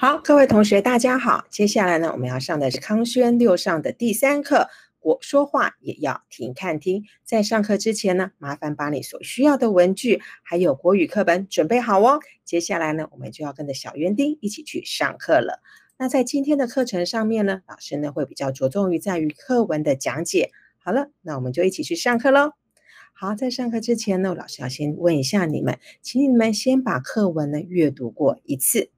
好，各位同学，大家好。接下来呢，我们要上的是康轩六上的第三课。我说话也要听，看听。在上课之前呢，麻烦把你所需要的文具还有国语课本准备好哦。接下来呢，我们就要跟着小园丁一起去上课了。那在今天的课程上面呢，老师呢会比较着重于在于课文的讲解。好了，那我们就一起去上课喽。好，在上课之前呢，老师要先问一下你们，请你们先把课文呢阅读过一次。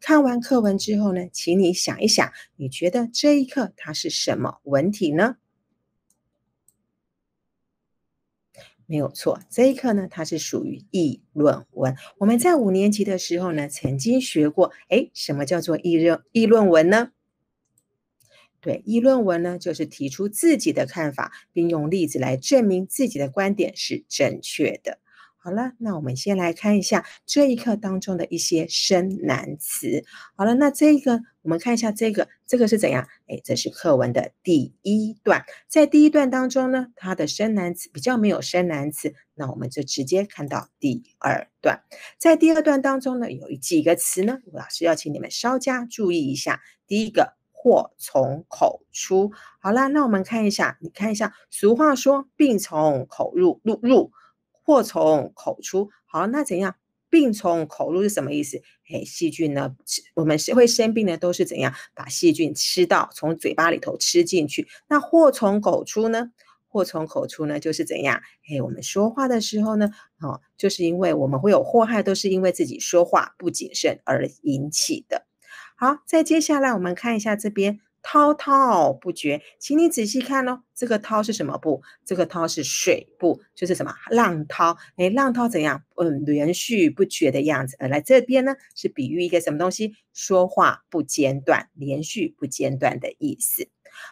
看完课文之后呢，请你想一想，你觉得这一课它是什么文体呢？没有错，这一课呢，它是属于议论文。我们在五年级的时候呢，曾经学过，哎，什么叫做议论议论文呢？对，议论文呢，就是提出自己的看法，并用例子来证明自己的观点是正确的。好了，那我们先来看一下这一课当中的一些生难词。好了，那这个我们看一下，这个这个是怎样？哎，这是课文的第一段，在第一段当中呢，它的生难词比较没有生难词，那我们就直接看到第二段。在第二段当中呢，有几个词呢？老师要请你们稍加注意一下。第一个，祸从口出。好了，那我们看一下，你看一下，俗话说“病从口入”，入入。祸从口出，好，那怎样？病从口入是什么意思？哎，细菌呢？我们是会生病的，都是怎样把细菌吃到从嘴巴里头吃进去？那祸从口出呢？祸从口出呢，就是怎样？哎，我们说话的时候呢，哦，就是因为我们会有祸害，都是因为自己说话不谨慎而引起的。好，再接下来我们看一下这边。滔滔不绝，请你仔细看哦，这个滔是什么部？这个滔是水部，就是什么浪涛？哎，浪涛怎样？嗯，连续不绝的样子。而来这边呢，是比喻一个什么东西？说话不间断，连续不间断的意思。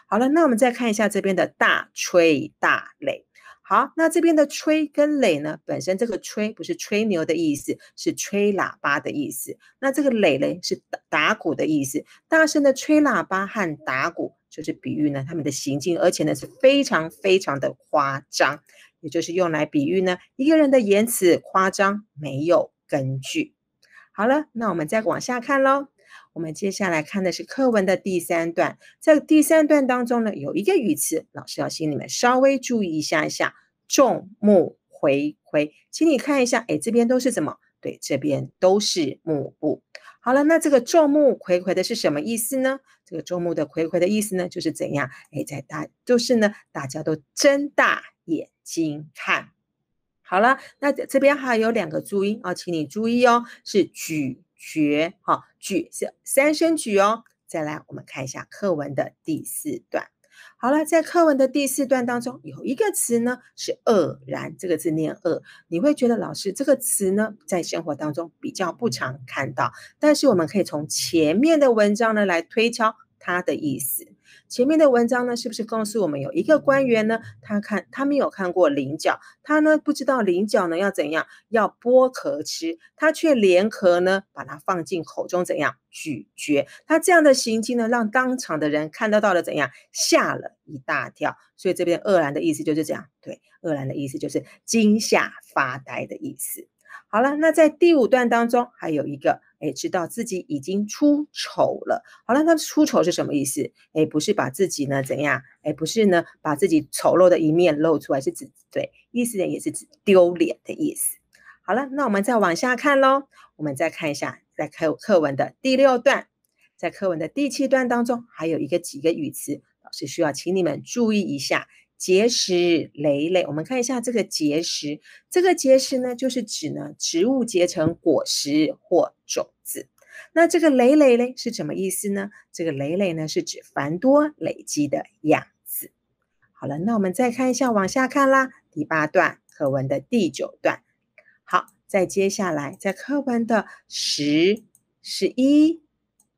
好了，那我们再看一下这边的大吹大擂。好，那这边的吹跟擂呢，本身这个吹不是吹牛的意思，是吹喇叭的意思。那这个擂嘞是打鼓的意思。大声的吹喇叭和打鼓，就是比喻呢他们的行径，而且呢是非常非常的夸张，也就是用来比喻呢一个人的言辞夸张没有根据。好了，那我们再往下看喽。我们接下来看的是课文的第三段，在第三段当中呢，有一个语词，老师要请你们稍微注意一下一下。众目睽睽，请你看一下，哎，这边都是什么？对，这边都是幕布。好了，那这个众目睽睽的是什么意思呢？这个众目的睽睽的意思呢，就是怎样？哎，在大就是呢，大家都睁大眼睛看。好了，那这边还有两个注音啊，请你注意哦，是举。绝哈，举是三声举哦。再来，我们看一下课文的第四段。好了，在课文的第四段当中，有一个词呢是“愕然”，这个字念“愕”。你会觉得老师这个词呢，在生活当中比较不常看到，但是我们可以从前面的文章呢来推敲它的意思。前面的文章呢，是不是告诉我们有一个官员呢？他看，他没有看过菱角，他呢不知道菱角呢要怎样，要剥壳吃，他却连壳呢把它放进口中怎样咀嚼？他这样的行径呢，让当场的人看得到了怎样，吓了一大跳。所以这边愕然的意思就是这样，对，愕然的意思就是惊吓发呆的意思。好了，那在第五段当中还有一个，哎，知道自己已经出丑了。好了，那出丑是什么意思？哎，不是把自己呢怎样？哎，不是呢把自己丑陋的一面露出来，是指对，意思呢也是指丢脸的意思。好了，那我们再往下看喽。我们再看一下，在课课文的第六段，在课文的第七段当中，还有一个几个语词，老师需要请你们注意一下。结石累累，我们看一下这个结石。这个结石呢，就是指呢植物结成果实或种子。那这个累累嘞是什么意思呢？这个累累呢是指繁多、累积的样子。好了，那我们再看一下，往下看啦，第八段课文的第九段。好，再接下来在课文的十、十一、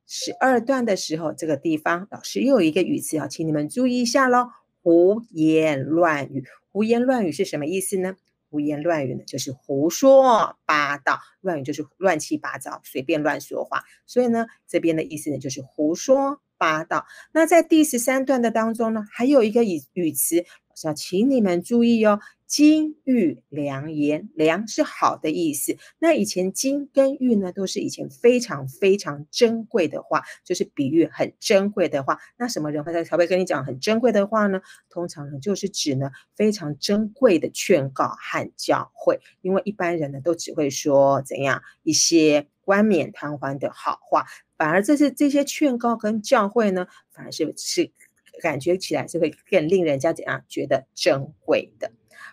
十二段的时候，这个地方老师又有一个语词要请你们注意一下喽。胡言乱语，胡言乱语是什么意思呢？胡言乱语呢，就是胡说八道，乱语就是乱七八糟，随便乱说话。所以呢，这边的意思呢，就是胡说八道。那在第十三段的当中呢，还有一个语语词。要请你们注意哦，金玉良言，良是好的意思。那以前金跟玉呢，都是以前非常非常珍贵的话，就是比喻很珍贵的话。那什么人会在才会跟你讲很珍贵的话呢？通常呢，就是指呢非常珍贵的劝告和教诲，因为一般人呢都只会说怎样一些冠冕堂皇的好话，反而这些这些劝告跟教诲呢，反而是是。感觉起来是会更令人家怎样觉得珍贵的。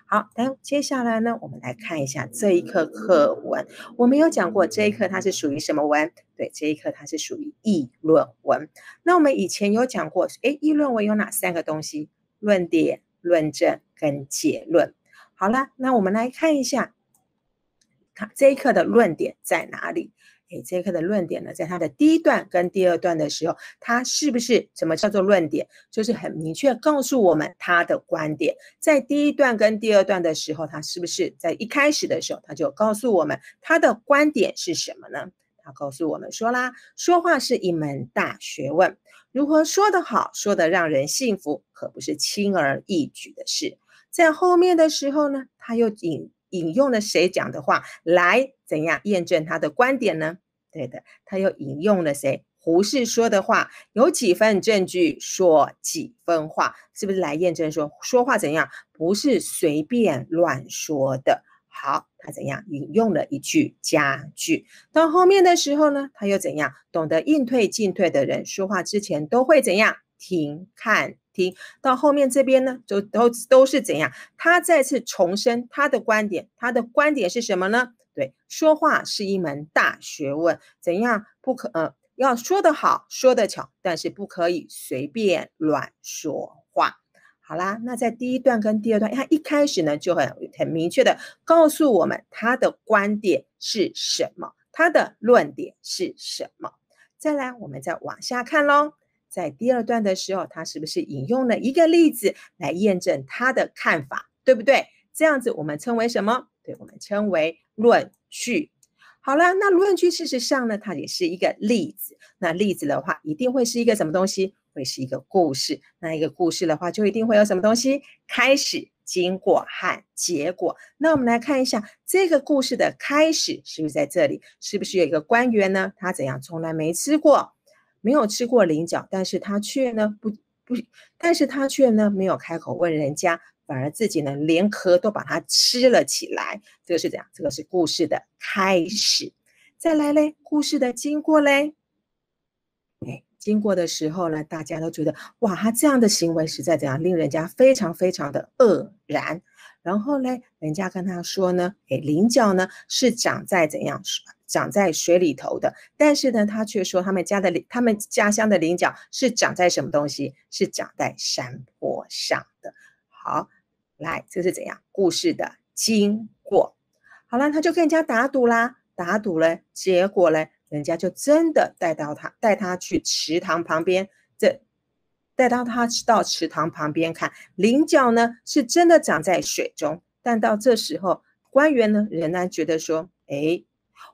好，那接下来呢，我们来看一下这一课课文。我们有讲过这一课它是属于什么文？对，这一课它是属于议论文。那我们以前有讲过，哎，议论文有哪三个东西？论点、论证跟结论。好了，那我们来看一下，它这一课的论点在哪里。诶这节课的论点呢，在他的第一段跟第二段的时候，他是不是什么叫做论点？就是很明确告诉我们他的观点。在第一段跟第二段的时候，他是不是在一开始的时候他就告诉我们他的观点是什么呢？他告诉我们说啦，说话是一门大学问，如何说得好，说得让人信服，可不是轻而易举的事。在后面的时候呢，他又引。引用了谁讲的话来怎样验证他的观点呢？对的，他又引用了谁？胡适说的话，有几份证据说几分话，是不是来验证说说话怎样不是随便乱说的？好，他怎样引用了一句佳句？到后面的时候呢，他又怎样懂得应退进退的人说话之前都会怎样？停、看，听到后面这边呢，就都都是怎样？他再次重申他的观点，他的观点是什么呢？对，说话是一门大学问，怎样不可呃要说得好，说得巧，但是不可以随便乱说话。好啦，那在第一段跟第二段，他一开始呢就很很明确的告诉我们他的观点是什么，他的论点是什么。再来，我们再往下看喽。在第二段的时候，他是不是引用了一个例子来验证他的看法，对不对？这样子我们称为什么？对，我们称为论据。好了，那论据事实上呢，它也是一个例子。那例子的话，一定会是一个什么东西？会是一个故事。那一个故事的话，就一定会有什么东西开始、经过和结果。那我们来看一下这个故事的开始是不是在这里？是不是有一个官员呢？他怎样从来没吃过？没有吃过菱角，但是他却呢不不，但是他却呢没有开口问人家，反而自己呢连壳都把它吃了起来。这个是怎样？这个是故事的开始。再来嘞，故事的经过嘞。哎，经过的时候呢，大家都觉得哇，他这样的行为实在怎样，令人家非常非常的愕然。然后嘞，人家跟他说呢，哎，菱角呢是长在怎样，长在水里头的。但是呢，他却说他们家的他们家乡的菱角是长在什么东西？是长在山坡上的。好，来，这是怎样故事的经过？好了，他就跟人家打赌啦，打赌嘞，结果嘞，人家就真的带到他，带他去池塘旁边这。带到他到池塘旁边看菱角呢，是真的长在水中。但到这时候，官员呢仍然觉得说：“哎，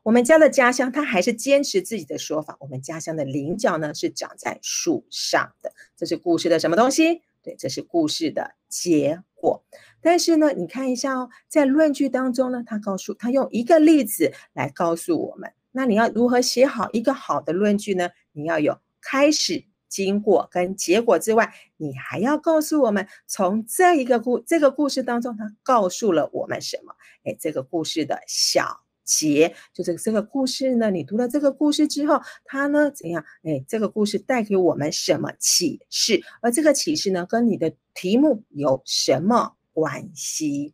我们家的家乡，他还是坚持自己的说法。我们家乡的菱角呢是长在树上的。”这是故事的什么东西？对，这是故事的结果。但是呢，你看一下哦，在论据当中呢，他告诉他用一个例子来告诉我们。那你要如何写好一个好的论据呢？你要有开始。经过跟结果之外，你还要告诉我们，从这一个故这个故事当中，他告诉了我们什么？哎，这个故事的小结，就是这个故事呢，你读了这个故事之后，他呢怎样？哎，这个故事带给我们什么启示？而这个启示呢，跟你的题目有什么关系？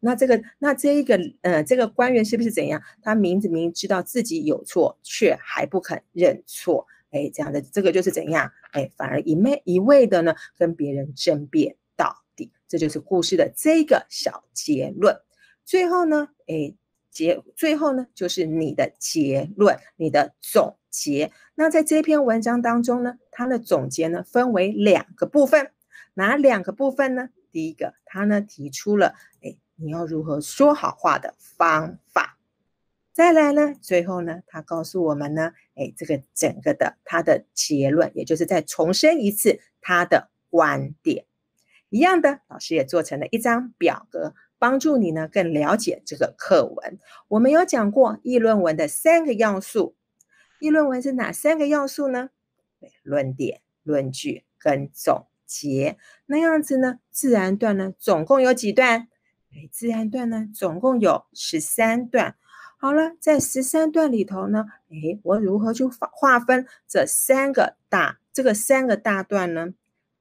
那这个，那这一个，呃，这个官员是不是怎样？他明明知道自己有错，却还不肯认错。哎，这样的这个就是怎样？哎，反而一昧一味的呢，跟别人争辩到底，这就是故事的这个小结论。最后呢，哎结最后呢，就是你的结论，你的总结。那在这篇文章当中呢，它的总结呢分为两个部分，哪两个部分呢？第一个，他呢提出了，哎，你要如何说好话的方法。再来呢，最后呢，他告诉我们呢，哎，这个整个的他的结论，也就是再重申一次他的观点。一样的，老师也做成了一张表格，帮助你呢更了解这个课文。我们有讲过议论文的三个要素，议论文是哪三个要素呢？论点、论据跟总结。那样子呢，自然段呢总共有几段？对，自然段呢总共有十三段。好了，在十三段里头呢，哎，我如何去划划分这三个大这个三个大段呢？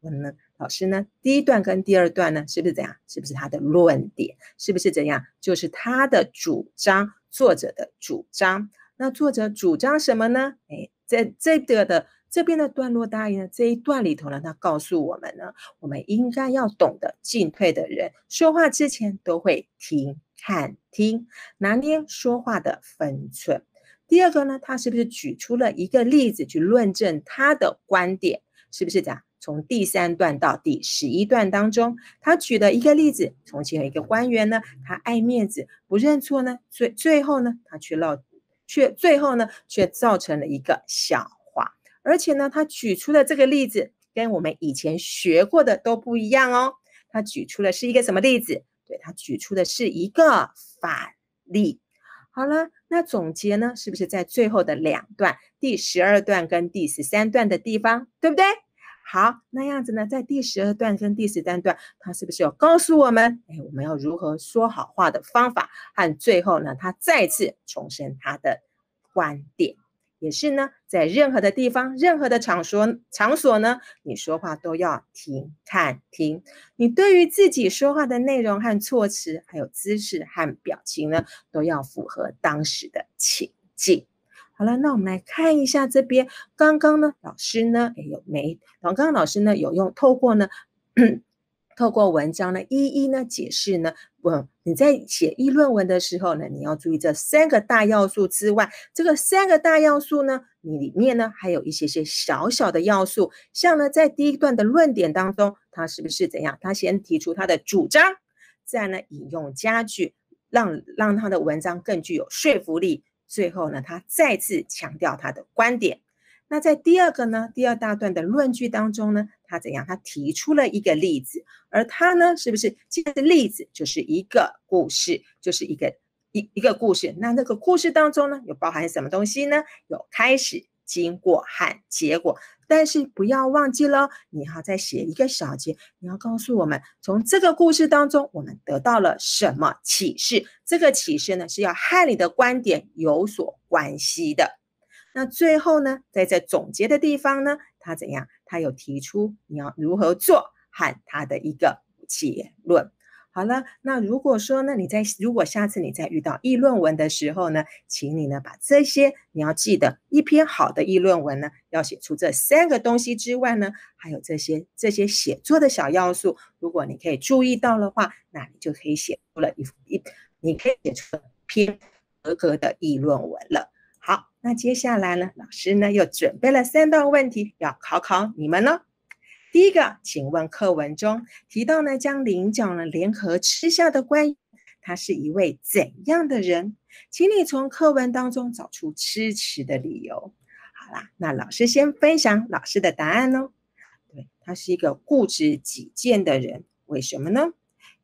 嗯，老师呢，第一段跟第二段呢，是不是怎样？是不是他的论点？是不是怎样？就是他的主张，作者的主张。那作者主张什么呢？哎，在这个的。这边的段落，大意呢？这一段里头呢，他告诉我们呢，我们应该要懂得进退的人，说话之前都会听、看、听，拿捏说话的分寸。第二个呢，他是不是举出了一个例子去论证他的观点？是不是这样？从第三段到第十一段当中，他举了一个例子，从前有一个官员呢，他爱面子，不认错呢，最最后呢，他去闹，却最后呢，却造成了一个小。而且呢，他举出的这个例子跟我们以前学过的都不一样哦。他举出的是一个什么例子？对他举出的是一个反例。好了，那总结呢？是不是在最后的两段，第十二段跟第十三段的地方，对不对？好，那样子呢，在第十二段跟第十三段，他是不是有告诉我们，哎，我们要如何说好话的方法？和最后呢，他再次重申他的观点。也是呢，在任何的地方、任何的场所、场所呢，你说话都要停、看、听。你对于自己说话的内容和措辞，还有姿势和表情呢，都要符合当时的情境。好了，那我们来看一下这边。刚刚呢，老师呢，也有没？刚刚老师呢，有用透过呢。透过文章呢，一一呢解释呢，我你在写议论文的时候呢，你要注意这三个大要素之外，这个三个大要素呢，你里面呢还有一些些小小的要素，像呢在第一段的论点当中，他是不是怎样？他先提出他的主张，再呢引用佳句，让让他的文章更具有说服力，最后呢他再次强调他的观点。那在第二个呢第二大段的论据当中呢，他怎样？他提出了一个例子，而他呢，是不是这个例子就是一个故事，就是一个一一个故事？那那个故事当中呢，有包含什么东西呢？有开始、经过和结果。但是不要忘记了，你要再写一个小结，你要告诉我们从这个故事当中，我们得到了什么启示？这个启示呢，是要和你的观点有所关系的。那最后呢，在这总结的地方呢，他怎样？他有提出你要如何做和他的一个结论。好了，那如果说那你在如果下次你再遇到议论文的时候呢，请你呢把这些你要记得，一篇好的议论文呢，要写出这三个东西之外呢，还有这些这些写作的小要素。如果你可以注意到的话，那你就可以写出了一一，你可以写出一篇合格的议论文了。好，那接下来呢？老师呢又准备了三道问题要考考你们呢，第一个，请问课文中提到呢将菱角呢联合吃下的官他是一位怎样的人？请你从课文当中找出支持的理由。好啦，那老师先分享老师的答案哦。对他是一个固执己见的人，为什么呢？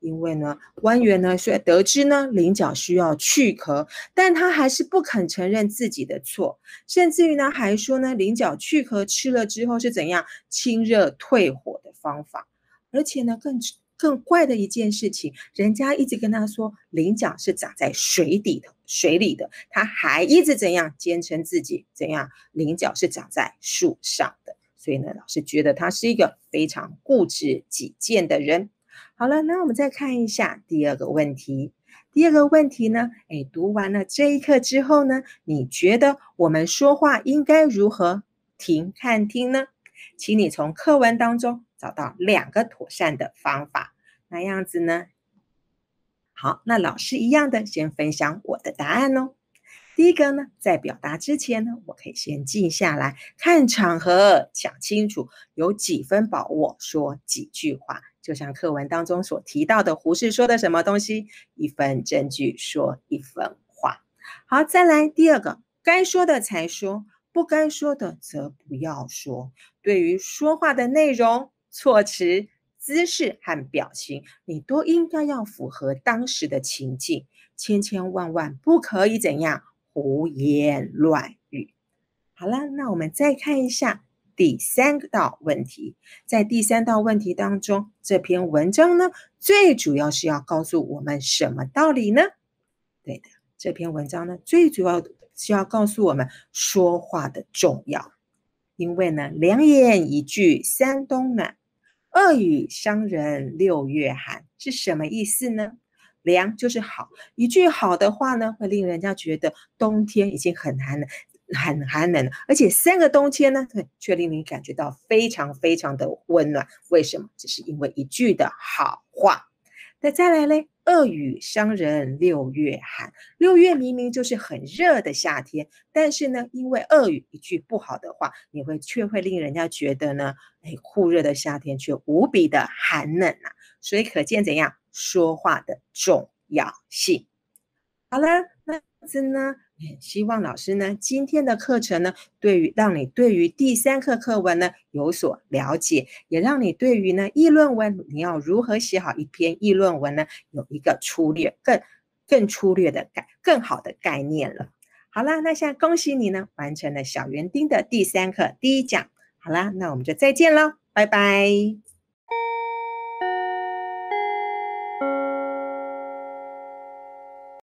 因为呢，官员呢，虽然得知呢，菱角需要去壳，但他还是不肯承认自己的错，甚至于呢，还说呢，菱角去壳吃了之后是怎样清热退火的方法。而且呢，更更怪的一件事情，人家一直跟他说，菱角是长在水底的、水里的，他还一直怎样坚称自己怎样菱角是长在树上的。所以呢，老师觉得他是一个非常固执己见的人。好了，那我们再看一下第二个问题。第二个问题呢？哎，读完了这一课之后呢，你觉得我们说话应该如何停看、听呢？请你从课文当中找到两个妥善的方法。那样子呢？好，那老师一样的先分享我的答案哦。第一个呢，在表达之前呢，我可以先静下来，看场合，想清楚，有几分把握说几句话。就像课文当中所提到的，胡适说的什么东西，一份证据说一份话。好，再来第二个，该说的才说，不该说的则不要说。对于说话的内容、措辞、姿势和表情，你都应该要符合当时的情境，千千万万不可以怎样胡言乱语。好了，那我们再看一下。第三道问题，在第三道问题当中，这篇文章呢，最主要是要告诉我们什么道理呢？对的，这篇文章呢，最主要是要告诉我们说话的重要。因为呢，两言一句三冬暖，恶语伤人六月寒，是什么意思呢？良就是好，一句好的话呢，会令人家觉得冬天已经很寒了。很寒冷，而且三个冬天呢，却令你感觉到非常非常的温暖。为什么？只是因为一句的好话。那再来嘞，恶语伤人六月寒。六月明明就是很热的夏天，但是呢，因为恶语一句不好的话，你会却会令人家觉得呢，哎，酷热的夏天却无比的寒冷啊。所以可见怎样说话的重要性。好了，那只呢？希望老师呢，今天的课程呢，对于让你对于第三课课文呢有所了解，也让你对于呢议论文，你要如何写好一篇议论文呢，有一个粗略、更更粗略的概、更好的概念了。好了，那现在恭喜你呢，完成了小园丁的第三课第一讲。好了，那我们就再见喽，拜拜。